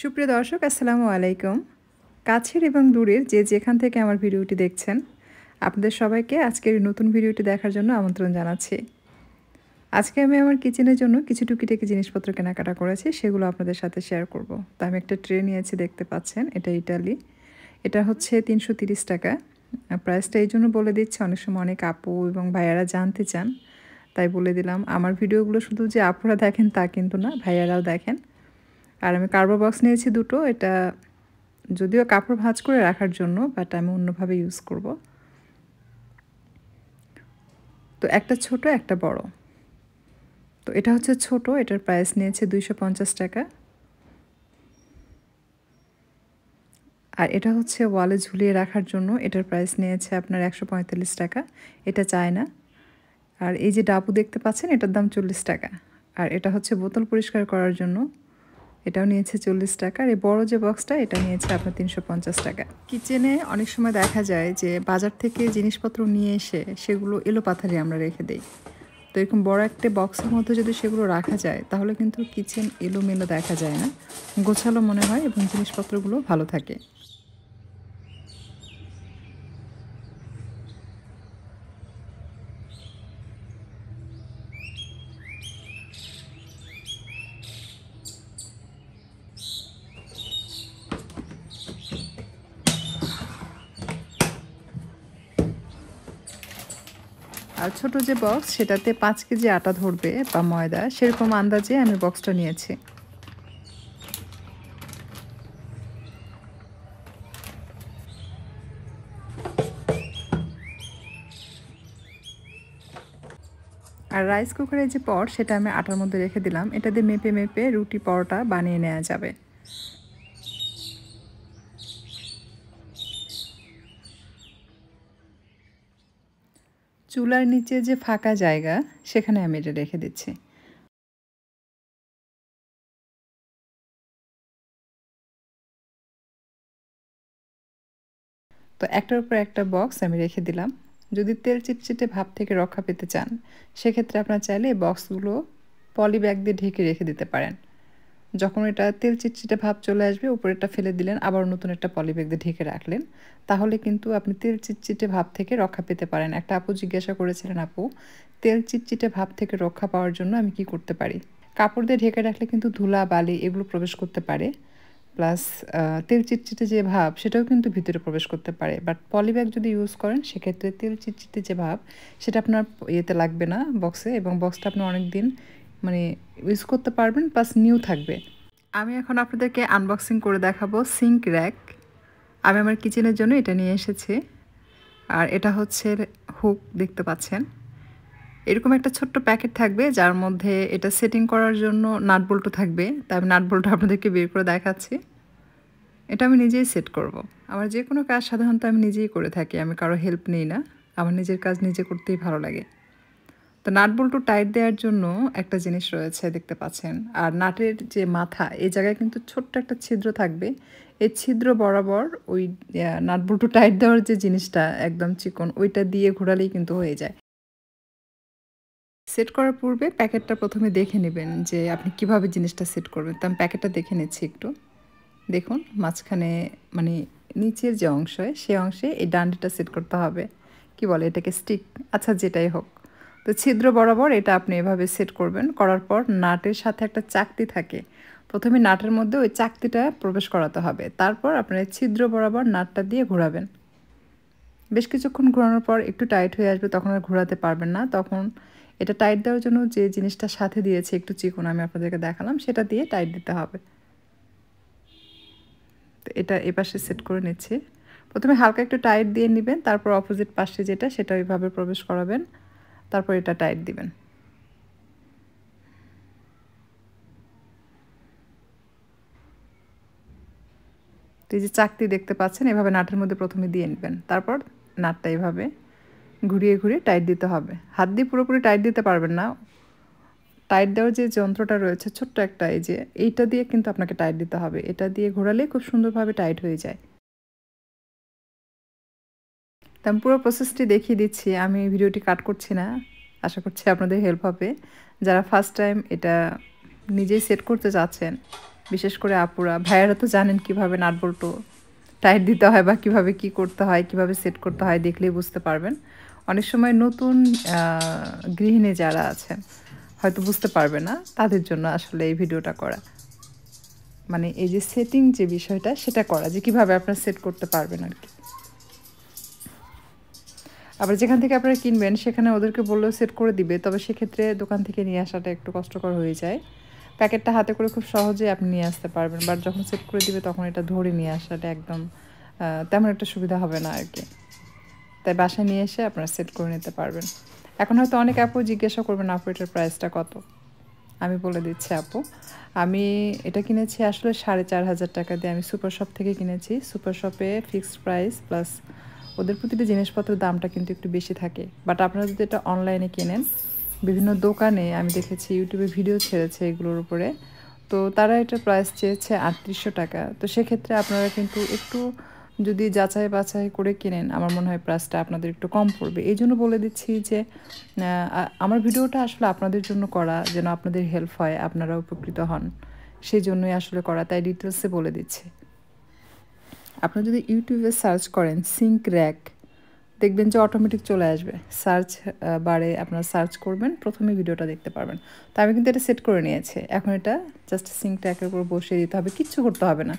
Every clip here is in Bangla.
সুপ্রিয় দর্শক আসসালামু আলাইকুম কাছের এবং দূরের যে যেখান থেকে আমার ভিডিওটি দেখছেন আপনাদের সবাইকে আজকের নতুন ভিডিওটি দেখার জন্য আমন্ত্রণ জানাচ্ছি আজকে আমি আমার কিচেনের জন্য কিছু টুকিটাকি জিনিসপত্র কেনাকাটা করেছি সেগুলো আপনাদের সাথে শেয়ার করব। তো আমি একটা ট্রে নিয়েছি দেখতে পাচ্ছেন এটা ইটালি এটা হচ্ছে তিনশো টাকা প্রাইসটা এই জন্য বলে দিচ্ছে অনেক সময় অনেক আপু এবং ভাইয়ারা জানতে চান তাই বলে দিলাম আমার ভিডিওগুলো শুধু যে আপুরা দেখেন তা কিন্তু না ভাইয়ারাও দেখেন আর আমি কার্বো বক্স নিয়েছি দুটো এটা যদিও কাপড় ভাঁজ করে রাখার জন্য বাট আমি অন্যভাবে ইউজ করব তো একটা ছোট একটা বড় তো এটা হচ্ছে ছোট এটার প্রাইস নিয়েছে দুইশো টাকা আর এটা হচ্ছে ওয়ালে ঝুলিয়ে রাখার জন্য এটার প্রাইস নিয়েছে আপনার একশো টাকা এটা চায় না আর এই যে ডাবু দেখতে পাচ্ছেন এটার দাম চল্লিশ টাকা আর এটা হচ্ছে বোতল পরিষ্কার করার জন্য এটাও নিয়েছে চল্লিশ টাকা আর এই বড়ো যে বক্সটা এটা নিয়েছে আপনার তিনশো পঞ্চাশ টাকা কিচেনে অনেক সময় দেখা যায় যে বাজার থেকে জিনিসপত্র নিয়ে এসে সেগুলো এলো পাথারে আমরা রেখে দিই তো এরকম বড় একটা বক্সের মধ্যে যদি সেগুলো রাখা যায় তাহলে কিন্তু কিচেন এলোমেলো দেখা যায় না গোছালো মনে হয় এবং জিনিসপত্রগুলো ভালো থাকে আর ছোট যে বক্স সেটাতে পাঁচ কেজি আটা ধরবে বা ময়দা সেরকম আন্দাজে আমি বক্সটা নিয়েছি আর রাইস কুকারের যে পট সেটা আমি আটার মধ্যে রেখে দিলাম এটা দিয়ে মেপে মেপে রুটি পরোটা বানিয়ে নেওয়া যাবে চুলার নিচে যে ফাঁকা জায়গা সেখানে আমি এটা রেখে দিচ্ছি তো একটার উপর একটা বক্স আমি রেখে দিলাম যদি তেল চিটচিটে ভাব থেকে রক্ষা পেতে চান সেক্ষেত্রে আপনার চাইলে এই বক্সগুলো পলি ব্যাগ দিয়ে ঢেকে রেখে দিতে পারেন যখন এটা তেল চিটচিটে ভাব চলে আসবে উপরেটা ফেলে দিলেন আবার নতুন একটা পলিব্যাগ দিয়ে ঢেকে রাখলেন তাহলে কিন্তু আপনি তেল চিটচিটে ভাব থেকে রক্ষা পেতে পারেন একটা আপু জিজ্ঞাসা করেছিলেন আপু তেল চিটচিটে ভাব থেকে রক্ষা পাওয়ার জন্য আমি কি করতে পারি কাপড় দিয়ে ঢেকে রাখলে কিন্তু ধুলা বালি এগুলো প্রবেশ করতে পারে প্লাস তেল চিটচিটে যে ভাব সেটাও কিন্তু ভিতরে প্রবেশ করতে পারে বাট পলিব্যাগ যদি ইউজ করেন সেক্ষেত্রে তেল চিটচিটে যে ভাব সেটা আপনার ইয়েতে লাগবে না বক্সে এবং বক্সটা আপনার অনেক দিন মানে ইউজ করতে পারবেন প্লাস নিউ থাকবে আমি এখন আপনাদেরকে আনবক্সিং করে দেখাবো সিঙ্ক র্যাক আমি আমার কিচেনের জন্য এটা নিয়ে এসেছি আর এটা হচ্ছে হুক দেখতে পাচ্ছেন এরকম একটা ছোট্ট প্যাকেট থাকবে যার মধ্যে এটা সেটিং করার জন্য নাট থাকবে তাই আমি নাট আপনাদেরকে বের করে দেখাচ্ছি এটা আমি নিজেই সেট করব। আমার যে কোনো কাজ সাধারণত আমি নিজেই করে থাকি আমি কারো হেল্প নিই না আমার নিজের কাজ নিজে করতেই ভালো লাগে তো নাট বল্টু টাইট দেওয়ার জন্য একটা জিনিস রয়েছে দেখতে পাচ্ছেন আর নাটের যে মাথা এই জায়গায় কিন্তু ছোট্ট একটা ছিদ্র থাকবে এই ছিদ্র বরাবর ওই নাট বল্টু টাইট দেওয়ার যে জিনিসটা একদম চিকন ওইটা দিয়ে ঘোরালেই কিন্তু হয়ে যায় সেট করার পূর্বে প্যাকেটটা প্রথমে দেখে নেবেন যে আপনি কিভাবে জিনিসটা সেট করবেন তো আমি প্যাকেটটা দেখে নিচ্ছি একটু দেখুন মাঝখানে মানে নিচের যে অংশ সে অংশে এই ডান্ডিটা সেট করতে হবে কি বলে এটাকে স্টিক আচ্ছা যেটাই হোক তো ছিদ্র বরাবর এটা আপনি এভাবে সেট করবেন করার পর নাটের সাথে একটা চাকতি থাকে প্রথমে নাটের মধ্যে ওই চাকতিটা প্রবেশ করাতে হবে তারপর আপনার ছিদ্র বরাবর নাটটা দিয়ে ঘোরাবেন বেশ কিছুক্ষণ ঘোরানোর পর একটু টাইট হয়ে আসবে তখন আর ঘোরাতে পারবেন না তখন এটা টাইট দেওয়ার জন্য যে জিনিসটা সাথে দিয়েছে একটু চিকন আমি আপনাদেরকে দেখালাম সেটা দিয়ে টাইট দিতে হবে তো এটা এপাশে সেট করে নিচ্ছি প্রথমে হালকা একটু টাইট দিয়ে নেবেন তারপর অপোজিট পাশে যেটা সেটা ওইভাবে প্রবেশ করাবেন তারপর এটা টাইট দিবেন এই যে চাকতি দেখতে পাচ্ছেন এভাবে নাটের মধ্যে প্রথমে দিয়ে নেবেন তারপর নাটটা এভাবে ঘুরিয়ে ঘুরিয়ে টাইট দিতে হবে হাত দিয়ে পুরোপুরি টাইট দিতে পারবেন না টাইট দেওয়ার যে যন্ত্রটা রয়েছে ছোট্ট একটা এই যে এইটা দিয়ে কিন্তু আপনাকে টাইট দিতে হবে এটা দিয়ে ঘোরালে খুব সুন্দরভাবে টাইট হয়ে যায় তো আমি পুরো প্রসেসটি দেখিয়ে দিচ্ছি আমি ভিডিওটি কাট করছি না আশা করছি আপনাদের হেল্প হবে যারা ফার্স্ট টাইম এটা নিজেই সেট করতে চাচ্ছেন বিশেষ করে আপুরা ভাইয়ারা তো জানেন কিভাবে নাটবল্টু টাইট দিতে হয় বা কিভাবে কি করতে হয় কিভাবে সেট করতে হয় দেখলেই বুঝতে পারবেন অনেক সময় নতুন গৃহিণী যারা আছেন হয়তো বুঝতে পারবে না তাদের জন্য আসলে এই ভিডিওটা করা মানে এই যে সেটিং যে বিষয়টা সেটা করা যে কিভাবে আপনার সেট করতে পারবেন আর কি আবার যেখান থেকে আপনারা কিনবেন সেখানে ওদেরকে বললেও সেট করে দিবে তবে সেক্ষেত্রে দোকান থেকে নিয়ে আসাটা একটু কষ্টকর হয়ে যায় প্যাকেটটা হাতে করে খুব সহজে আপনি নিয়ে আসতে পারবেন বাট যখন সেট করে দিবে তখন এটা ধরে নিয়ে আসাটা একদম তেমন একটা সুবিধা হবে না আর কি তাই বাসায় নিয়ে এসে আপনারা সেট করে নিতে পারবেন এখন হয়তো অনেক আপু জিজ্ঞাসা করবেন আপু এটার প্রাইসটা কত আমি বলে দিচ্ছি আপু আমি এটা কিনেছি আসলে সাড়ে চার হাজার টাকা দিয়ে আমি সুপার শপ থেকে কিনেছি সুপার শপে ফিক্সড প্রাইস প্লাস ওদের প্রতিটা জিনিসপত্রের দামটা কিন্তু একটু বেশি থাকে বাট আপনারা যদি এটা অনলাইনে কেনেন বিভিন্ন দোকানে আমি দেখেছি ইউটিউবে ভিডিও ছেড়েছে এগুলোর উপরে তো তারা এটা প্রাইস চেয়েছে আটত্রিশশো টাকা তো সেক্ষেত্রে আপনারা কিন্তু একটু যদি যাচাই বাছাই করে কেনেন আমার মনে হয় প্রাইসটা আপনাদের একটু কম পড়বে এই জন্য বলে দিচ্ছি যে আমার ভিডিওটা আসলে আপনাদের জন্য করা যেন আপনাদের হেল্প হয় আপনারা উপকৃত হন সেই জন্যই আসলে করা তাই ডিটেলসে বলে দিচ্ছি আপনারা যদি ইউটিউবে সার্চ করেন সিঙ্ক র্যাক দেখবেন যে অটোমেটিক চলে আসবে সার্চ বারে আপনারা সার্চ করবেন প্রথমে ভিডিওটা দেখতে পারবেন তো আমি কিন্তু এটা সেট করে নিয়েছি এখন এটা জাস্ট সিঙ্ক ট্যাকের উপর বসিয়ে দিতে হবে কিচ্ছু করতে হবে না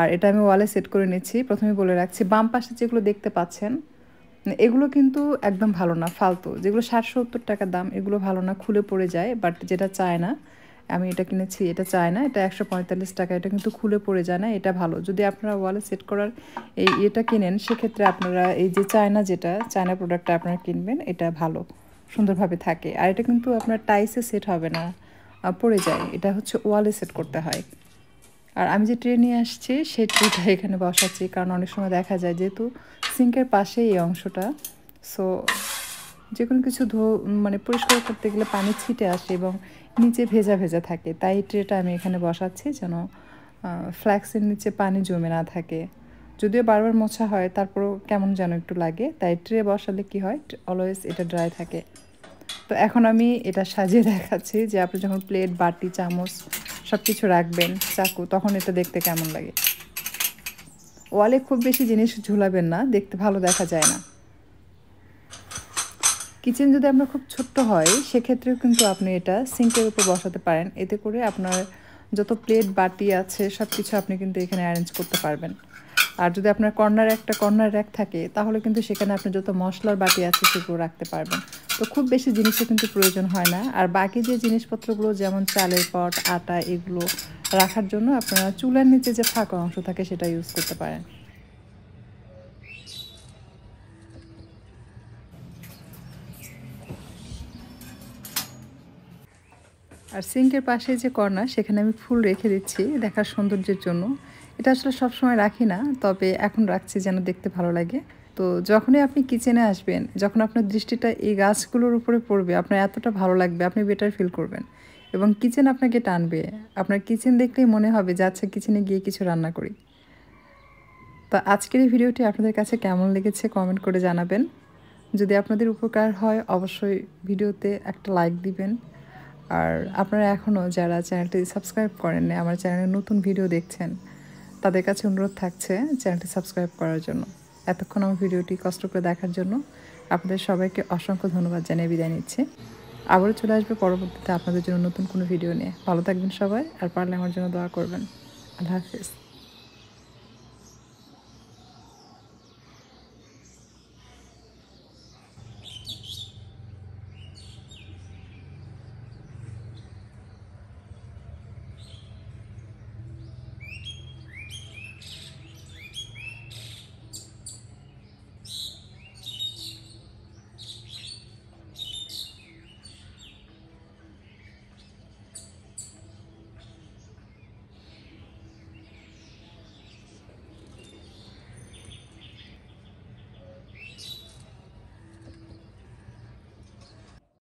আর এটা আমি ওয়ালে সেট করে নিচ্ছি প্রথমে বলে রাখছি বাম পাশে যেগুলো দেখতে পাচ্ছেন এগুলো কিন্তু একদম ভালো না ফালতু যেগুলো ষাট সত্তর টাকা দাম এগুলো ভালো না খুলে পড়ে যায় বাট যেটা চায় না আমি এটা কিনেছি এটা চাই না এটা একশো টাকা এটা কিন্তু খুলে পড়ে যায় না এটা ভালো যদি আপনারা ওয়ালে সেট করার এই এটা কিনেন সেক্ষেত্রে আপনারা এই যে চায়না যেটা চায়না প্রোডাক্টটা আপনারা কিনবেন এটা ভালো সুন্দরভাবে থাকে আর এটা কিন্তু আপনার টাইসে সেট হবে না পড়ে যায় এটা হচ্ছে ওয়ালে সেট করতে হয় আর আমি যে ট্রেনে আসছি সেই ট্রেটা এখানে বসাচ্ছি কারণ অনেক সময় দেখা যায় যেহেতু সিঙ্কের পাশে এই অংশটা সো যে কোনো কিছু ধো মানে পরিষ্কার করতে গেলে পানি ছিটে আসে এবং নিচে ভেজা ভেজা থাকে তাই ট্রেটা আমি এখানে বসাচ্ছি যেন ফ্ল্যাক্সের নিচে পানি জমে না থাকে যদিও বারবার মোছা হয় তারপরও কেমন যেন একটু লাগে তাই ট্রে বসালে কি হয় অলওয়েজ এটা ড্রাই থাকে তো এখন আমি এটা সাজিয়ে দেখাচ্ছি যে আপনি যখন প্লেট বাটি চামচ সব কিছু রাখবেন চাকু তখন এটা দেখতে কেমন লাগে ওয়ালে খুব বেশি জিনিস ঝুলাবেন না দেখতে ভালো দেখা যায় না কিচেন যদি আপনার খুব ছোট্ট হয় সেক্ষেত্রেও কিন্তু আপনি এটা সিঙ্কের উপর বসাতে পারেন এতে করে আপনার যত প্লেট বাটি আছে সব কিছু আপনি কিন্তু এখানে অ্যারেঞ্জ করতে পারবেন আর যদি আপনার কর্নার একটা কর্নার র্যাক থাকে তাহলে কিন্তু সেখানে আপনি যত মশলার বাটি আছে সেগুলো রাখতে পারবেন তো খুব বেশি জিনিসের কিন্তু প্রয়োজন হয় না আর বাকি যে জিনিসপত্রগুলো যেমন চালের পট আটা এগুলো রাখার জন্য আপনারা চুলের নিচে যে ফাঁকা অংশ থাকে সেটা ইউজ করতে পারেন আর সিঙ্কের পাশে যে কর্না সেখানে আমি ফুল রেখে দিচ্ছি দেখার সৌন্দর্যের জন্য এটা আসলে সবসময় রাখি না তবে এখন রাখছি যেন দেখতে ভালো লাগে তো যখনই আপনি কিচেনে আসবেন যখন আপনার দৃষ্টিটা এই গাছগুলোর উপরে পড়বে আপনার এতটা ভালো লাগবে আপনি বেটার ফিল করবেন এবং কিচেন আপনাকে টানবে আপনার কিচেন দেখলেই মনে হবে যে আচ্ছা কিচেনে গিয়ে কিছু রান্না করি তো আজকের এই ভিডিওটি আপনাদের কাছে কেমন লেগেছে কমেন্ট করে জানাবেন যদি আপনাদের উপকার হয় অবশ্যই ভিডিওতে একটা লাইক দিবেন আর আপনারা এখনও যারা চ্যানেলটি সাবস্ক্রাইব করেননি আমার চ্যানেলে নতুন ভিডিও দেখছেন তাদের কাছে অনুরোধ থাকছে চ্যানেলটি সাবস্ক্রাইব করার জন্য এতক্ষণ আমার ভিডিওটি কষ্ট করে দেখার জন্য আপনাদের সবাইকে অসংখ্য ধন্যবাদ জানিয়ে বিদায় নিচ্ছি আবারও চলে আসবে পরবর্তীতে আপনাদের জন্য নতুন কোনো ভিডিও নিয়ে ভালো থাকবেন সবাই আর পারলে আমার জন্য দোয়া করবেন আল্লাহ হাফিজ